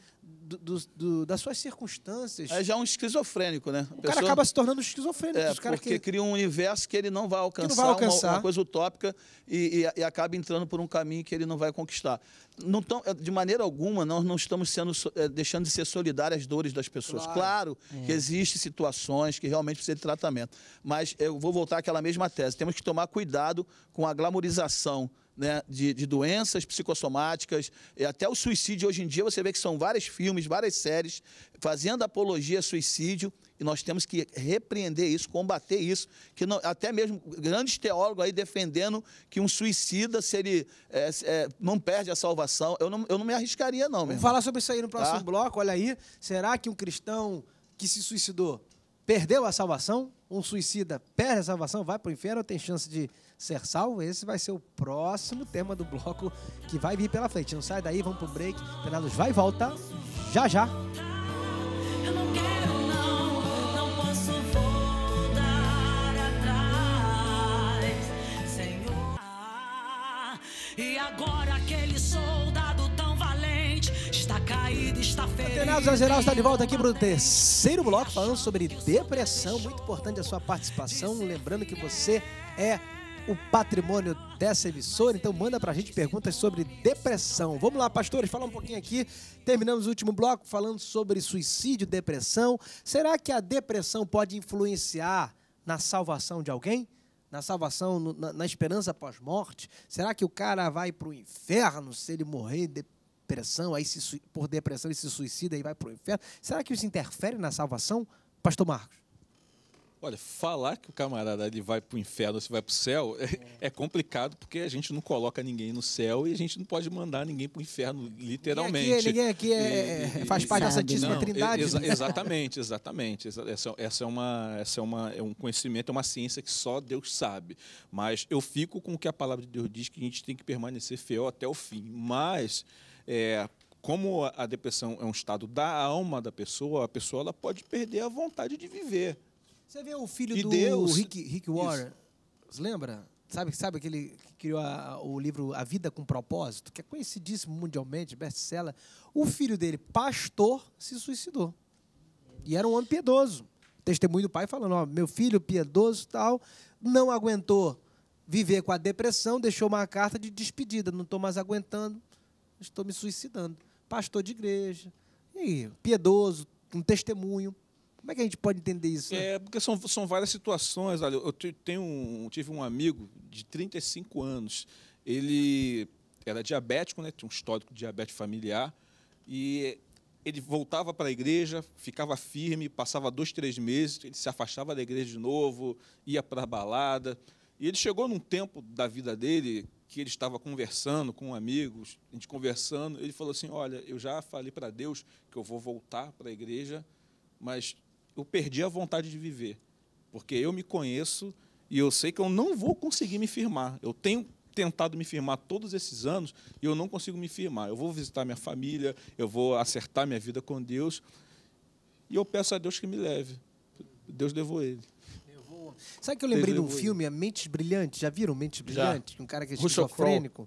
do, do, das suas circunstâncias. É já um esquizofrênico, né? A o pessoa, cara acaba se tornando esquizofrênico. É, porque que... cria um universo que ele não vai alcançar, não vai alcançar. Uma, uma, coisa utópica e, e, e, acaba entrando por um caminho que ele não vai conquistar. Não tão, é, de maneira alguma, nós não estamos sendo, é, deixando de ser solidários às dores das pessoas. Claro, claro é. que existem situações que realmente precisam de tratamento. Mas eu vou voltar àquela mesma tese. Temos que tomar cuidado com a glamorização né, de, de, doenças psicossomáticas, até o suicídio hoje em dia, você vê que são vários filmes, várias séries, fazendo apologia a suicídio, e nós temos que repreender isso, combater isso, que não, até mesmo grandes teólogos aí defendendo que um suicida, se ele é, é, não perde a salvação, eu não, eu não me arriscaria não. Vamos falar sobre isso aí no próximo tá? bloco, olha aí, será que um cristão que se suicidou perdeu a salvação? Um suicida perde a salvação, vai para o inferno ou tem chance de ser salvo, esse vai ser o próximo tema do bloco que vai vir pela frente. Não sai daí, vamos pro break. Penados vai e volta já já. E agora aquele soldado tão valente está caído, está ferido. Atenados geral está de volta aqui para o terceiro bloco falando sobre depressão. Muito importante a sua participação. Lembrando que você é o patrimônio dessa emissora. Então manda pra gente perguntas sobre depressão. Vamos lá, pastores, falar um pouquinho aqui. Terminamos o último bloco falando sobre suicídio, depressão. Será que a depressão pode influenciar na salvação de alguém? na salvação, na, na esperança pós-morte? Será que o cara vai para o inferno se ele morrer de depressão, aí se, por depressão ele se suicida e vai para o inferno? Será que isso interfere na salvação? Pastor Marcos. Olha, falar que o camarada ele vai para o inferno, se vai para o céu, é, (laughs) é, complicado porque a gente não coloca ninguém no céu e a gente não pode mandar ninguém para o inferno, literalmente. Ninguém aqui, é, ninguém aqui é, e, é, é, e, faz parte da Santíssima não, Trindade. Exa né? Exatamente, exatamente. Essa, essa, é, uma, essa é, uma, é um conhecimento, é uma ciência que só Deus sabe. Mas eu fico com o que a palavra de Deus diz, que a gente tem que permanecer fiel até o fim. Mas... É, como a depressão é um estado da alma da pessoa, a pessoa ela pode perder a vontade de viver. Você vê o filho do Deus, Rick, Rick Warren, lembra? Sabe, sabe aquele que criou a, o livro A Vida com Propósito, que é conhecidíssimo mundialmente, best-seller? O filho dele, pastor, se suicidou. E era um homem piedoso. Testemunho do pai falando: ó, meu filho piedoso tal, não aguentou viver com a depressão, deixou uma carta de despedida. Não estou mais aguentando, estou me suicidando. Pastor de igreja, e aí, piedoso, um testemunho. Como é que a gente pode entender isso? Né? É, porque são, são várias situações. Olha, eu tenho um, tive um amigo de 35 anos. Ele era diabético, né? Tinha um histórico de diabetes familiar. E ele voltava para a igreja, ficava firme, passava dois, três meses, ele se afastava da igreja de novo, ia para a balada. E ele chegou num tempo da vida dele que ele estava conversando com amigos, a gente conversando, ele falou assim: "Olha, eu já falei para Deus que eu vou voltar para a igreja, mas eu perdi a vontade de viver, porque eu me conheço e eu sei que eu não vou conseguir me firmar. Eu tenho tentado me firmar todos esses anos e eu não consigo me firmar. Eu vou visitar minha família, eu vou acertar minha vida com Deus e eu peço a Deus que me leve. Deus levou ele. Sabe que eu lembrei Deus de um filme, ele. A Mentes Brilhantes? Já viram Mentes Brilhantes? Já. Um cara que é esquizofrênico.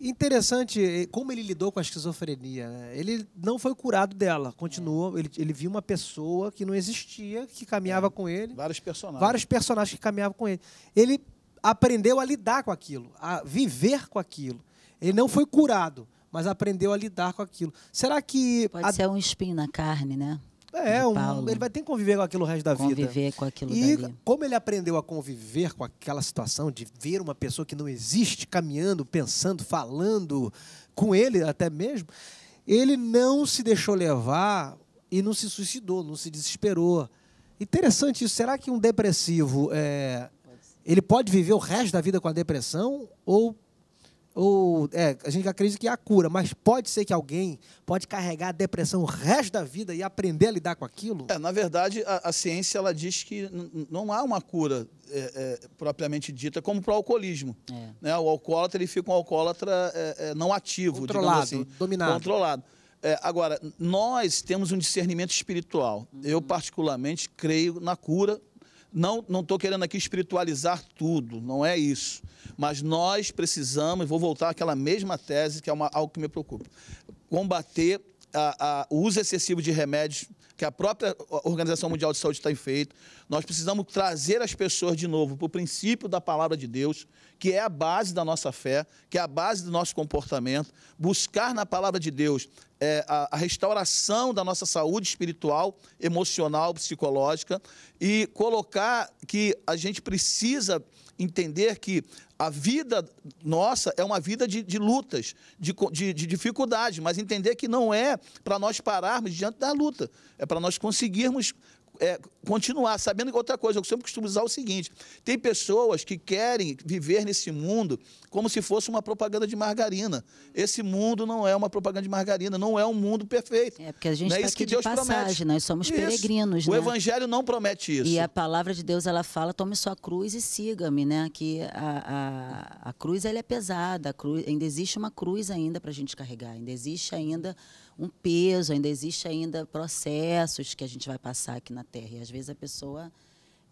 Interessante eh, como ele lidou com a esquizofrenia. Né? Ele não foi curado dela, continuou. É. Ele, ele viu uma pessoa que não existia, que caminhava é, com ele. Vários personagens. Vários personagens que caminhavam com ele. Ele aprendeu a lidar com aquilo, a viver com aquilo. Ele não foi curado, mas aprendeu a lidar com aquilo. Será que. Pode a... ser um espinho na carne, né? É, um, ele vai ter que conviver com aquilo o resto da conviver vida. Conviver com aquilo E dali. como ele aprendeu a conviver com aquela situação de ver uma pessoa que não existe caminhando, pensando, falando com ele até mesmo, ele não se deixou levar e não se suicidou, não se desesperou. Interessante isso. Será que um depressivo é, ele pode viver o resto da vida com a depressão ou ou é, a gente acredita que é a cura, mas pode ser que alguém pode carregar a depressão o resto da vida e aprender a lidar com aquilo? É, na verdade, a, a ciência ela diz que não há uma cura é, é, propriamente dita, como para o alcoolismo. É. Né? O alcoólatra ele fica um alcoólatra é, é, não ativo, controlado, assim, dominado. Controlado. agora, nós temos um discernimento espiritual. Uhum. Eu, particularmente, creio na cura não estou querendo aqui espiritualizar tudo, não é isso. Mas nós precisamos, vou voltar àquela mesma tese, que é uma, algo que me preocupa, combater o uso excessivo de remédios que a própria Organização Mundial de Saúde tem feito. Nós precisamos trazer as pessoas de novo para o princípio da palavra de Deus, que é a base da nossa fé, que é a base do nosso comportamento. Buscar na palavra de Deus é, a, a, restauração da nossa saúde espiritual, emocional, psicológica e colocar que a gente precisa entender que a vida nossa é uma vida de, de lutas, de, de, de dificuldades, mas entender que não é para nós pararmos diante da luta, é para nós conseguirmos é, continuar sabendo que outra coisa, eu sempre costumo usar o seguinte: tem pessoas que querem viver nesse mundo como se fosse uma propaganda de margarina. Esse mundo não é uma propaganda de margarina, não é um mundo perfeito. É porque a gente está é tá aqui que Deus passagem, promete. nós somos isso. peregrinos. O né? Evangelho não promete isso. E a palavra de Deus ela fala: tome sua cruz e siga-me, né? Que a, a, a cruz ela é pesada, cruz, ainda existe uma cruz ainda para a gente carregar, ainda existe ainda um peso, ainda existe ainda processos que a gente vai passar aqui na Terra. E às vezes a pessoa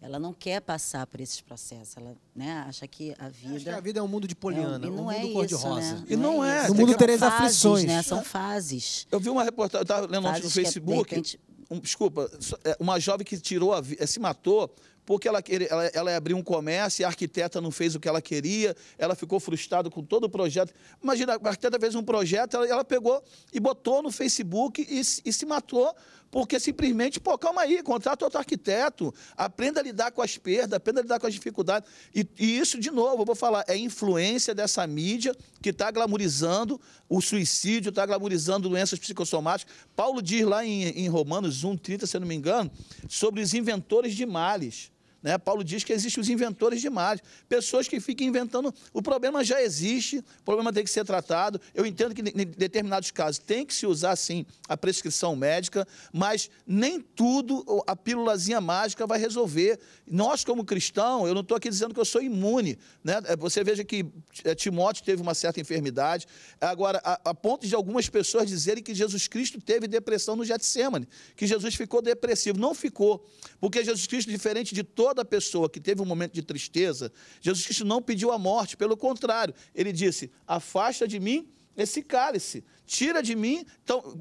ela não quer passar por esses processos, ela né, acha que a vida. Acho que a vida é um mundo de poliana, é, um, mundo é cor-de-rosa. Né? E não é. é. mundo três as aflições. Né? São fases. Eu vi uma reportagem, estava lendo ontem no é, Facebook. É, repente... um, desculpa, é, uma jovem que tirou a vida, é, se matou porque ela, ela, ela abriu um comércio e a arquiteta não fez o que ela queria, ela ficou frustrada com todo o projeto. Imagina, a arquiteta fez um projeto, ela, ela pegou e botou no Facebook e, e se matou porque simplesmente, pô, calma aí, contrata outro arquiteto, aprenda a lidar com as perdas, aprenda a lidar com as dificuldades. E, e isso, de novo, eu vou falar, é influência dessa mídia que está glamorizando o suicídio, está glamorizando doenças psicossomáticas. Paulo diz lá em, em Romanos 1,30, se eu não me engano, sobre os inventores de males. Né? Paulo diz que existem os inventores de imagem, pessoas que ficam inventando. O problema já existe, o problema tem que ser tratado. Eu entendo que em determinados casos tem que se usar, sim, a prescrição médica, mas nem tudo a pílulazinha mágica vai resolver. Nós, como cristão, eu não estou aqui dizendo que eu sou imune. Né? É, você veja que é, Timóteo teve uma certa enfermidade. Agora, a, a ponto de algumas pessoas dizerem que Jesus Cristo teve depressão no Getsemane, que Jesus ficou depressivo. Não ficou, porque Jesus Cristo, diferente de todos toda pessoa que teve um momento de tristeza, Jesus Cristo não pediu a morte, pelo contrário, ele disse: Afasta de mim esse cálice, tira de mim. Então,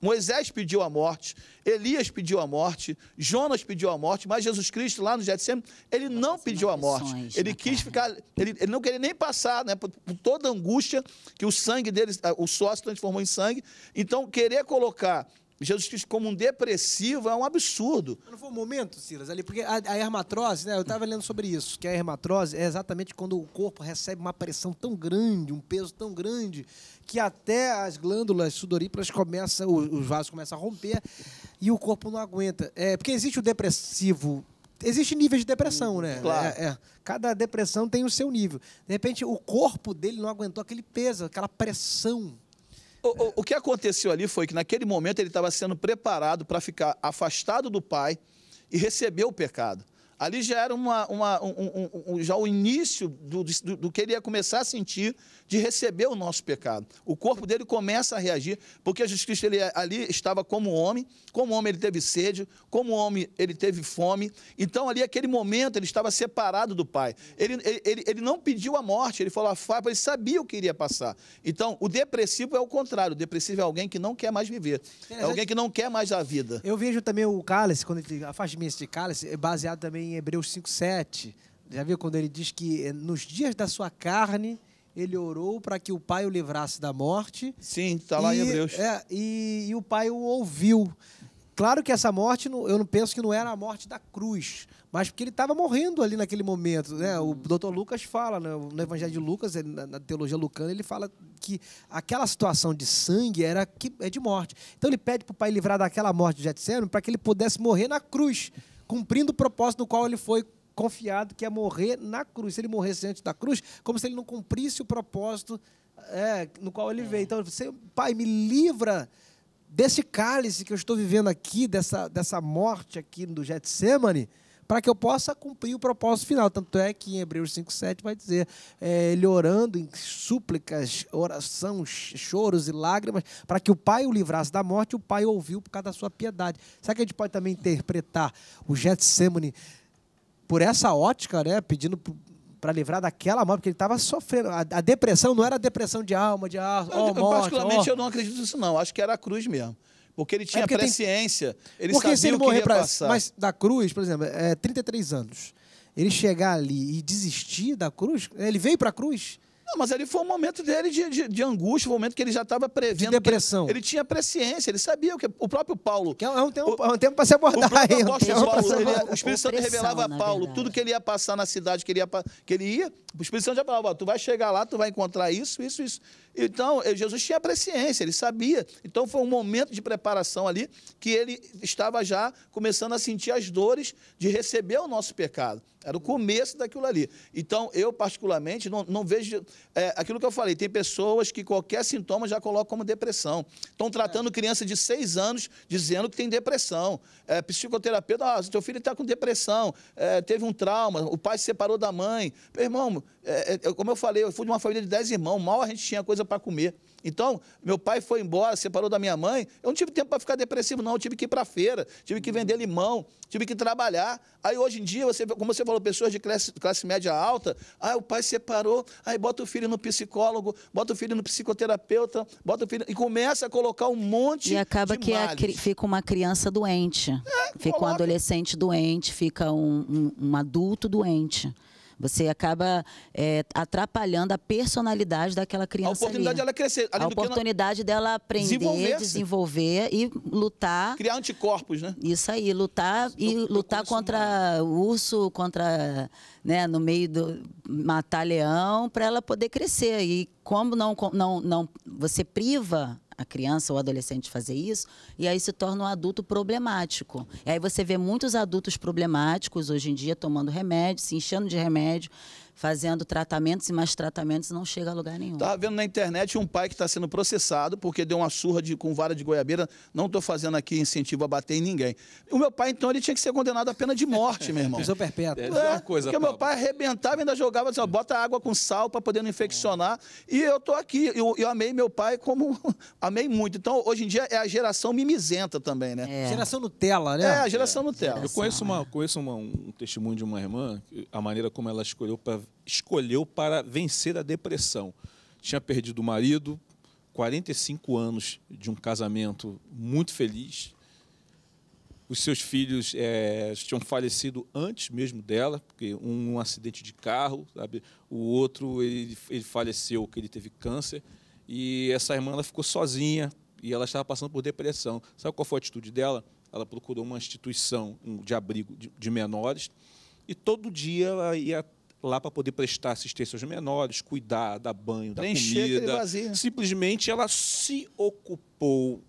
Moisés pediu a morte, Elias pediu a morte, Jonas pediu a morte, mas Jesus Cristo lá no Getsem, ele não, não pediu a morte. Ele né, quis ficar, ele, ele, não queria nem passar, né, por, por toda a angústia que o sangue dele, eh, o suor se transformou em sangue. Então, querer colocar Jesus Cristo como um depressivo é um absurdo. Não foi um momento, Silas, ali, porque a, a hermatrose, né, eu estava lendo sobre isso, que a hermatrose é exatamente quando o corpo recebe uma pressão tão grande, um peso tão grande, que até as glândulas sudoríparas começam, os vasos começam a romper e o corpo não aguenta. É, porque existe o depressivo existe níveis de depressão, né? Claro. É, é. Cada depressão tem o seu nível. De repente, o corpo dele não aguentou aquele peso, aquela pressão o, o, o que aconteceu ali foi que naquele momento ele estava sendo preparado para ficar afastado do pai e receber o pecado. Ali já era uma, uma, um, um, um, já o início do, do, do, que ele ia começar a sentir de receber o nosso pecado. O corpo dele começa a reagir, porque Jesus Cristo ele, ali estava como homem, como homem ele teve sede, como homem ele teve fome. Então, ali, aquele momento, ele estava separado do Pai. Ele, ele, ele não pediu a morte, ele falou ah, a Pai, ele sabia o que iria passar. Então, o depressivo é o contrário. O depressivo é alguém que não quer mais viver, é alguém que não quer mais a vida. Eu vejo também o cálice, quando ele afasta-me este cálice, é baseado também em Hebreus 5,7. Já viu quando ele diz que eh, nos dias da sua carne ele orou para que o pai o livrasse da morte. Sim, está lá e, em Hebreus. É, e, e, o pai o ouviu. Claro que essa morte, eu não penso que não era a morte da cruz, mas porque ele estava morrendo ali naquele momento. Né? O doutor Lucas fala, né? no Evangelho de Lucas, na, na teologia lucana, ele fala que aquela situação de sangue era que, é de morte. Então ele pede para o pai livrar daquela morte de Getsemane para que ele pudesse morrer na cruz cumprindo o propósito no qual ele foi confiado, que é morrer na cruz. Se ele morresse antes da cruz, como se ele não cumprisse o propósito é, no qual ele é. veio. Então, você, Pai, me livra desse cálice que eu estou vivendo aqui, dessa, dessa morte aqui do Getsemane, para que eu possa cumprir o propósito final. Tanto é que em Hebreus 5,7 vai dizer, é, ele orando em súplicas, oração, choros e lágrimas, para que o Pai o livrasse da morte, o Pai ouviu por causa da sua piedade. Será que a gente pode também interpretar o Getsemane por essa ótica, né, pedindo para livrar daquela morte, porque ele estava sofrendo. A, a, depressão não era depressão de alma, de ah, oh, morte, Particularmente, oh. eu não acredito nisso, não. Acho que era a cruz mesmo. Porque ele é tinha é porque presciência, tem... ele porque sabia se ele morrer o que ia pra... passar. Mas da cruz, por exemplo, é 33 anos. Ele chegar ali e desistir da cruz, ele veio para a cruz? Não, mas ali foi um momento dele de, de, de angústia, um momento que ele já estava prevendo. De depressão. Ele, ele, tinha presciência, ele sabia o que. O próprio Paulo. Que é um tempo, é um tempo é para se abordar. O, próprio (laughs) é um apóstolo Paulo, ele, o Espírito Santo revelava a Paulo verdade. tudo que ele ia passar na cidade, que ele ia. Que ele ia o Espírito Santo já falava: tu vai chegar lá, tu vai encontrar isso, isso, isso. Então, eh, Jesus tinha presciência, ele sabia. Então, foi um momento de preparação ali que ele estava já começando a sentir as dores de receber o nosso pecado. Era o começo daquilo ali. Então, eu, particularmente, não, não vejo. É, aquilo que eu falei, tem pessoas que qualquer sintoma já colocam como depressão. Estão tratando é. criança de seis anos dizendo que tem depressão. É, psicoterapeuta, ah, seu filho está com depressão, é, teve um trauma, o pai se separou da mãe. Meu irmão, é, como eu falei, eu fui de uma família de dez irmãos, mal a gente tinha coisa coisa para comer. Então, meu pai foi embora, separou da minha mãe. Eu não tive tempo para ficar depressivo, não. Eu tive que ir para feira, tive que vender limão, tive que trabalhar. Aí, hoje em dia, você, como você falou, pessoas de classe, classe média alta, ah, o pai separou, aí bota o filho no psicólogo, bota o filho no psicoterapeuta, bota o filho. E começa a colocar um monte e acaba de que é fica uma criança doente, é, fica coloca. um adolescente doente, fica um, um, um adulto doente. Você acaba é, atrapalhando a personalidade daquela criança. A oportunidade ali. Né? dela crescer. a oportunidade ela... dela aprender, desenvolver, desenvolver e lutar. Criar anticorpos, né? Isso aí, lutar no, e lutar contra o urso, contra. Né, no meio do. matar leão, para ela poder crescer. E como não, não, não você priva a criança ou adolescente fazer isso, e aí se torna um adulto problemático. E aí você vê muitos adultos problemáticos hoje em dia tomando remédio, se enchendo de remédio, fazendo tratamentos e mais tratamentos não chega a lugar nenhum. Estava vendo na internet um pai que está sendo processado porque deu uma surra de, com vara de goiabeira. Não estou fazendo aqui incentivo a bater em ninguém. O meu pai, então, ele tinha que ser condenado à pena de morte, meu irmão. Prisão (laughs) perpétua. É, é uma coisa, porque Paulo. meu pai arrebentava e ainda jogava, assim, ó, bota água com sal para poder não infeccionar. E eu estou aqui. Eu, eu amei meu pai como... (laughs) amei muito. Então, hoje em dia, é a geração mimizenta também, né? É. Geração Nutella, né? É, a geração é. Nutella. Eu conheço, uma, conheço uma, um testemunho de uma irmã, a maneira como ela escolheu para escolheu para vencer a depressão. Tinha perdido o marido, 45 anos de um casamento muito feliz. Os seus filhos é, tinham falecido antes mesmo dela, porque um, um acidente de carro, sabe? o outro ele, ele faleceu, que ele teve câncer. E essa irmã ela ficou sozinha e ela estava passando por depressão. Sabe qual foi a atitude dela? Ela procurou uma instituição de abrigo de, de menores e todo dia ela ia lá para poder prestar assistência aos menores, cuidar, dar banho, dar comida. Simplesmente ela se ocupou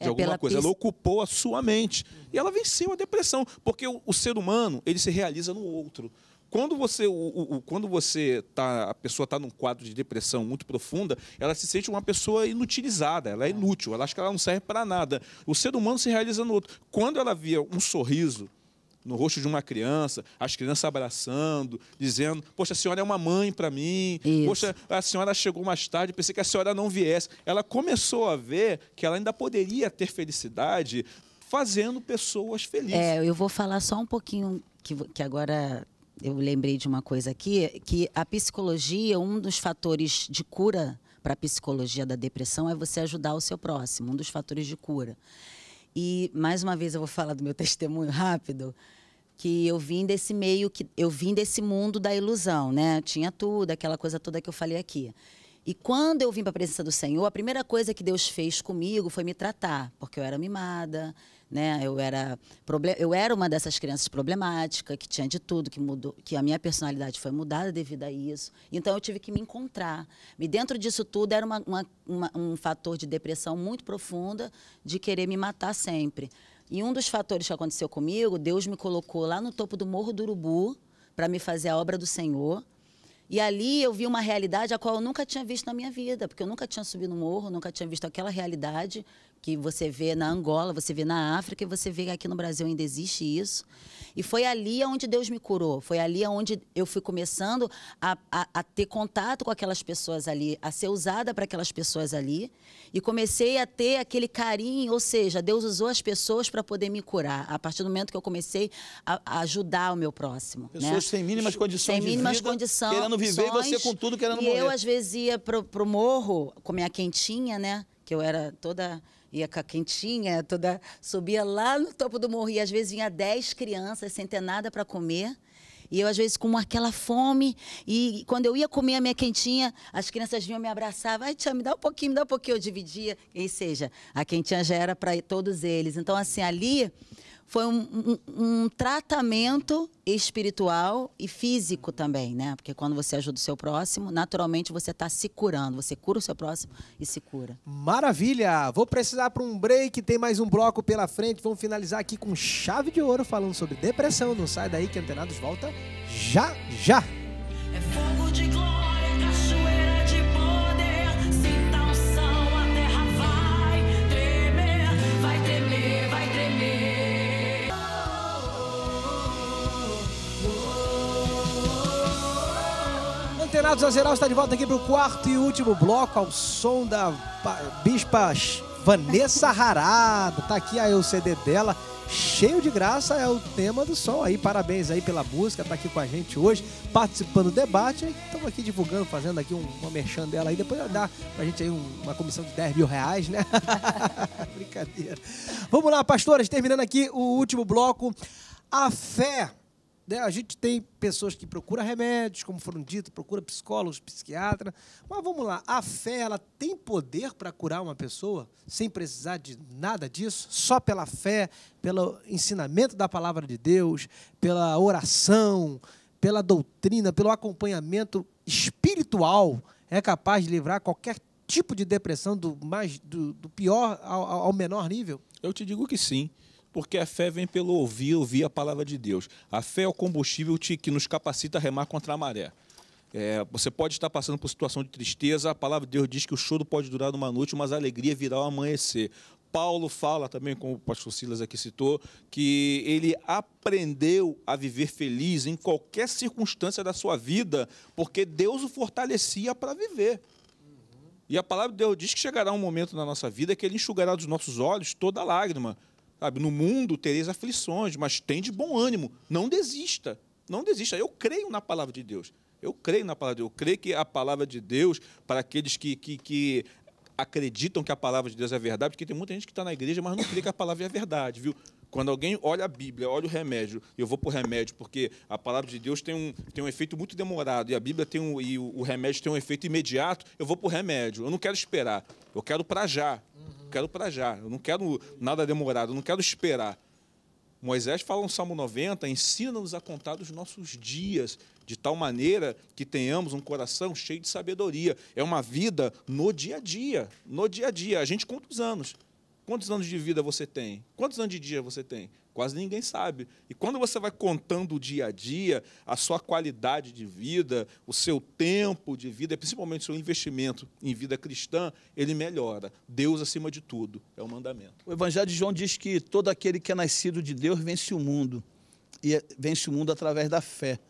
de é alguma coisa. Pista. Ela ocupou a sua mente. Uhum. E ela venceu a depressão, porque o, o, ser humano, ele se realiza no outro. Quando você, o, o, quando você tá, a pessoa está num quadro de depressão muito profunda, ela se sente uma pessoa inutilizada, ela é inútil, ela acha que ela não serve para nada. O ser humano se realiza no outro. Quando ela via um sorriso, no rosto de uma criança, as crianças abraçando, dizendo: Poxa, a senhora é uma mãe para mim, Isso. poxa, a senhora chegou mais tarde, pensei que a senhora não viesse. Ela começou a ver que ela ainda poderia ter felicidade fazendo pessoas felizes. É, eu vou falar só um pouquinho que, que agora. Eu lembrei de uma coisa aqui, que a psicologia, um dos fatores de cura para a psicologia da depressão é você ajudar o seu próximo, um dos fatores de cura. E mais uma vez eu vou falar do meu (laughs) testemunho rápido, que eu vim desse meio que eu vim desse mundo da ilusão, né? Tinha tudo, aquela coisa toda que eu falei aqui. E quando eu vim para a presença do Senhor, a primeira coisa que Deus fez comigo foi me tratar, porque eu era mimada, né? Eu era eu era uma dessas crianças problemáticas que tinha de tudo, que mudou, que a minha personalidade foi mudada devido a isso. Então eu tive que me encontrar. E dentro disso tudo era uma, uma, uma, um fator de depressão muito profunda, de querer me matar sempre. E um dos fatores que aconteceu comigo, Deus me colocou lá no topo do Morro do Urubu para me fazer a obra do Senhor. E ali eu vi uma realidade a qual eu nunca tinha visto na minha vida, porque eu nunca tinha subido no morro, nunca tinha visto aquela realidade que você vê na Angola, você vê na África e você vê que aqui no Brasil ainda existe isso. E foi ali onde Deus me curou, foi ali onde eu fui começando a, a, a ter contato com aquelas pessoas ali, a ser usada para aquelas pessoas ali. E comecei a ter aquele carinho, ou seja, Deus usou as pessoas para poder me curar. A partir do momento que eu comecei a, a ajudar o meu próximo. Né? Pessoas né? sem mínimas condições sem de mínimas vida, condições, querendo viver sons, e você com tudo querendo e morrer. E eu, às vezes, ia para o morro, comer a quentinha, né? Que eu era toda ia com a quentinha, toda, subia lá no topo do morro e às vezes vinha 10 crianças sem ter nada para comer. E eu, às vezes, com aquela fome, e quando eu ia comer a minha quentinha, as crianças vinham me abraçar. Ai, tia, me dá um pouquinho, me dá um pouquinho. Eu dividia. quem seja, a quentinha já era para todos eles. Então, assim, ali foi um, um, um, tratamento espiritual e físico também, né? Porque quando você ajuda o seu próximo, naturalmente você está se curando. Você cura o seu próximo e se cura. Maravilha! Vou precisar para um break, tem mais um bloco pela frente. Vamos finalizar aqui com chave de ouro falando sobre depressão. Não sai daí que Antenados volta já já! Antenados Azeral está de volta aqui para o quarto e último bloco, ao som da bispa Vanessa Harada. Tá aqui aí o CD dela, cheio de graça, é o tema do som aí. Parabéns aí pela música, tá aqui com a gente hoje, participando do debate. Estamos aqui divulgando, fazendo aqui um, uma merchan dela aí. Depois dá pra gente aí uma comissão de 10 mil reais, né? (laughs) Brincadeira. Vamos lá, pastores, terminando aqui o último bloco. A fé né, a gente tem pessoas que procuram remédios, como foram dito, procura psicólogos, psiquiatra. Mas vamos lá, a fé ela tem poder para curar uma pessoa sem precisar de nada disso, só pela fé, pelo ensinamento da palavra de Deus, pela oração, pela doutrina, pelo acompanhamento espiritual, é capaz de livrar qualquer tipo de depressão do mais do, do pior ao, ao menor nível? Eu te digo que sim porque a fé vem pelo ouvir, ouvir a palavra de Deus. A fé é o combustível que nos capacita a remar contra a maré. É, você pode estar passando por situação de tristeza, a palavra de Deus diz que o choro pode durar uma noite, mas a alegria virá ao amanhecer. Paulo fala também, como o pastor Silas aqui citou, que ele aprendeu a viver feliz em qualquer circunstância da sua vida, porque Deus o fortalecia para viver. E a palavra de Deus diz que chegará um momento na nossa vida que ele enxugará dos nossos olhos toda lágrima. Sabe, no mundo tereis aflições, mas tem de bom ânimo. Não desista. Não desista. Eu creio na palavra de Deus. Eu creio na palavra de Deus. Eu creio que a palavra de Deus, para aqueles que, que, que acreditam que a palavra de Deus é verdade, porque tem muita gente que está na igreja, mas não crê que a palavra é verdade, viu? Quando alguém olha a Bíblia, olha o remédio, eu vou para o remédio, porque a palavra de Deus tem um, tem um efeito muito demorado, e a Bíblia tem um, e o, o remédio tem um efeito imediato, eu vou para o remédio, eu não quero esperar, eu quero para já quero para já, eu não quero nada demorado, eu não quero esperar. Moisés fala no Salmo 90, ensina-nos a contar os nossos dias, de tal maneira que tenhamos um coração cheio de sabedoria. É uma vida no dia a dia, no dia a dia. A gente conta os anos. Quantos anos de vida você tem? Quantos anos de dia você tem? Quase ninguém sabe. E quando você vai contando o dia a dia, a sua qualidade de vida, o seu tempo de vida, principalmente o seu investimento em vida cristã, ele melhora. Deus acima de tudo é o mandamento. O Evangelho de João diz que todo aquele que é nascido de Deus vence o mundo. E é, vence o mundo através da fé.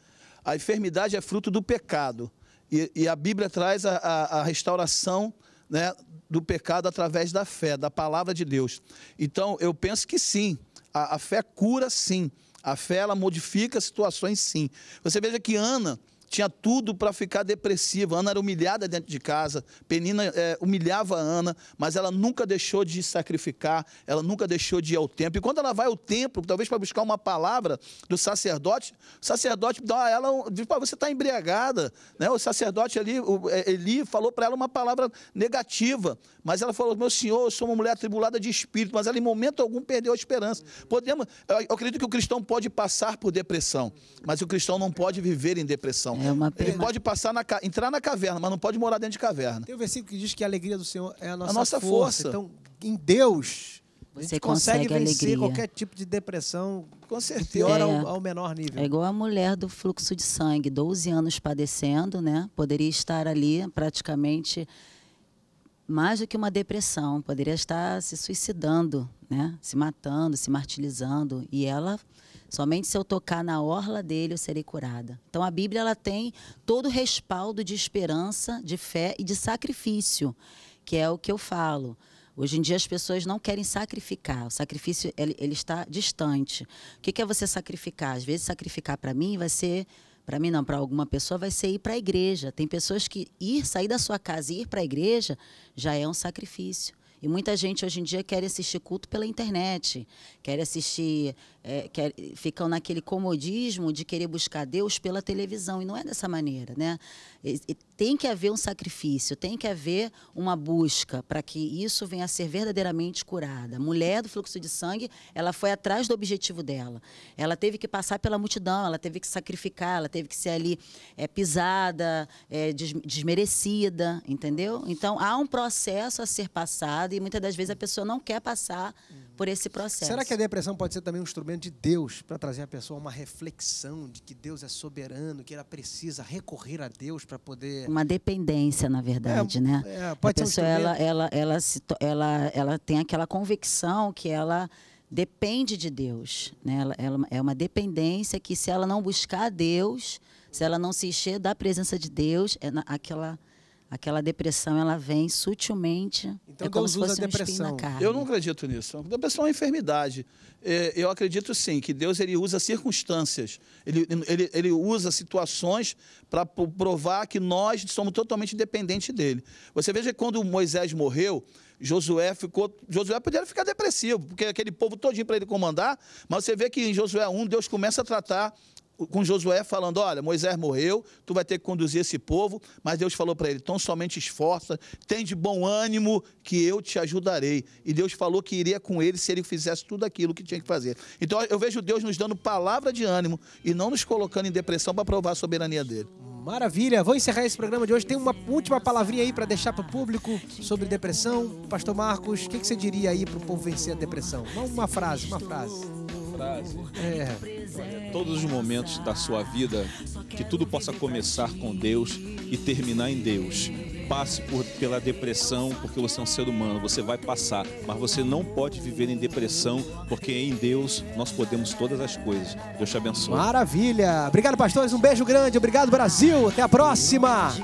A enfermidade é fruto do pecado. E, e a Bíblia traz a, a, a restauração né, do pecado através da fé, da palavra de Deus. Então, eu penso que sim a, a fé cura, sim. A fé, ela modifica situações, sim. Você veja que Ana tinha tudo para ficar depressiva. Ana era humilhada dentro de casa, Penina é, humilhava a Ana, mas ela nunca deixou de sacrificar, ela nunca deixou de ir ao templo. E quando ela vai ao templo, talvez para buscar uma palavra do sacerdote, o sacerdote dá a ela, diz, você está embriagada. Né? O sacerdote ali, o, é, Eli, falou para ela uma palavra negativa, mas ela falou, meu senhor, eu sou uma mulher atribulada de espírito, mas ela em momento algum perdeu a esperança. Podemos, eu acredito que o cristão pode passar por depressão, mas o cristão não pode viver em depressão. É uma Ele pode passar na, entrar na caverna, mas não pode morar dentro de caverna. Tem um versículo que diz que a alegria do Senhor é a nossa, a nossa força. força. Então, em Deus, você consegue, consegue vencer alegria. qualquer tipo de depressão, com certeza, é, ao, ao, menor nível. É igual a mulher do fluxo de sangue, 12 anos padecendo, né? Poderia estar ali praticamente mais do que uma depressão, poderia estar se suicidando, né? Se matando, se martirizando, e ela Somente se eu tocar na orla dele eu serei curada. Então a Bíblia ela tem todo o respaldo de esperança, de fé e de sacrifício, que é o que eu falo. Hoje em dia as pessoas não querem sacrificar. O sacrifício ele, ele está distante. O que, que é você sacrificar? Às vezes sacrificar para mim vai ser para mim não, para alguma pessoa vai ser ir para a igreja. Tem pessoas que ir sair da sua casa e ir para a igreja já é um sacrifício. E muita gente hoje em dia quer assistir culto pela internet, quer assistir é, é, ficam naquele comodismo de querer buscar Deus pela televisão e não é dessa maneira, né? E, e tem que haver um sacrifício, tem que haver uma busca para que isso venha a ser verdadeiramente curada. A mulher do fluxo de sangue, ela foi atrás do objetivo dela. Ela teve que passar pela multidão, ela teve que sacrificar, ela teve que ser ali é, pisada, é, des, desmerecida, entendeu? Então há um processo a ser passado e muitas das vezes a pessoa não quer passar por esse processo. Será que a depressão pode ser também um instrumento de Deus para trazer a pessoa uma reflexão de que Deus é soberano, que ela precisa recorrer a Deus para poder uma dependência na verdade, é, né? É, pode a pessoa um ela, ela, ela, ela, ela tem aquela convicção que ela depende de Deus, né? Ela, ela é uma dependência que se ela não buscar Deus, se ela não se encher da presença de Deus, é na, aquela Aquela depressão, ela vem sutilmente. Então, é como se fosse a depressão. Um carne. Eu não acredito nisso. A depressão é uma enfermidade. É, eu acredito sim que Deus ele usa circunstâncias, ele, ele, ele usa situações para provar que nós somos totalmente dependentes dele. Você veja que quando Moisés morreu, Josué ficou. Josué poderia ficar depressivo, porque aquele povo todinho para ele comandar, mas você vê que em Josué 1, Deus começa a tratar com Josué falando: olha, Moisés morreu, tu vai ter que conduzir esse povo, mas Deus falou para ele: então somente esforça, tem de bom ânimo que eu te ajudarei. E Deus falou que iria com ele se ele fizesse tudo aquilo que tinha que fazer. Então eu vejo Deus nos dando palavra de ânimo e não nos colocando em depressão para provar a soberania dele. Maravilha, vou encerrar esse programa de hoje. Tem uma última palavrinha aí para deixar para o público sobre depressão. Pastor Marcos, o que, que, você diria aí para o povo vencer a depressão? Uma, uma frase, uma frase frase. É. Todos os momentos da sua vida, que tudo possa começar com Deus e terminar em Deus. Passe por, pela depressão, porque você é um ser humano, você vai passar, mas você não pode viver em depressão, porque em Deus nós podemos todas as coisas. Deus te abençoe. Maravilha! Obrigado, pastores, um beijo grande, obrigado, Brasil, até a próxima!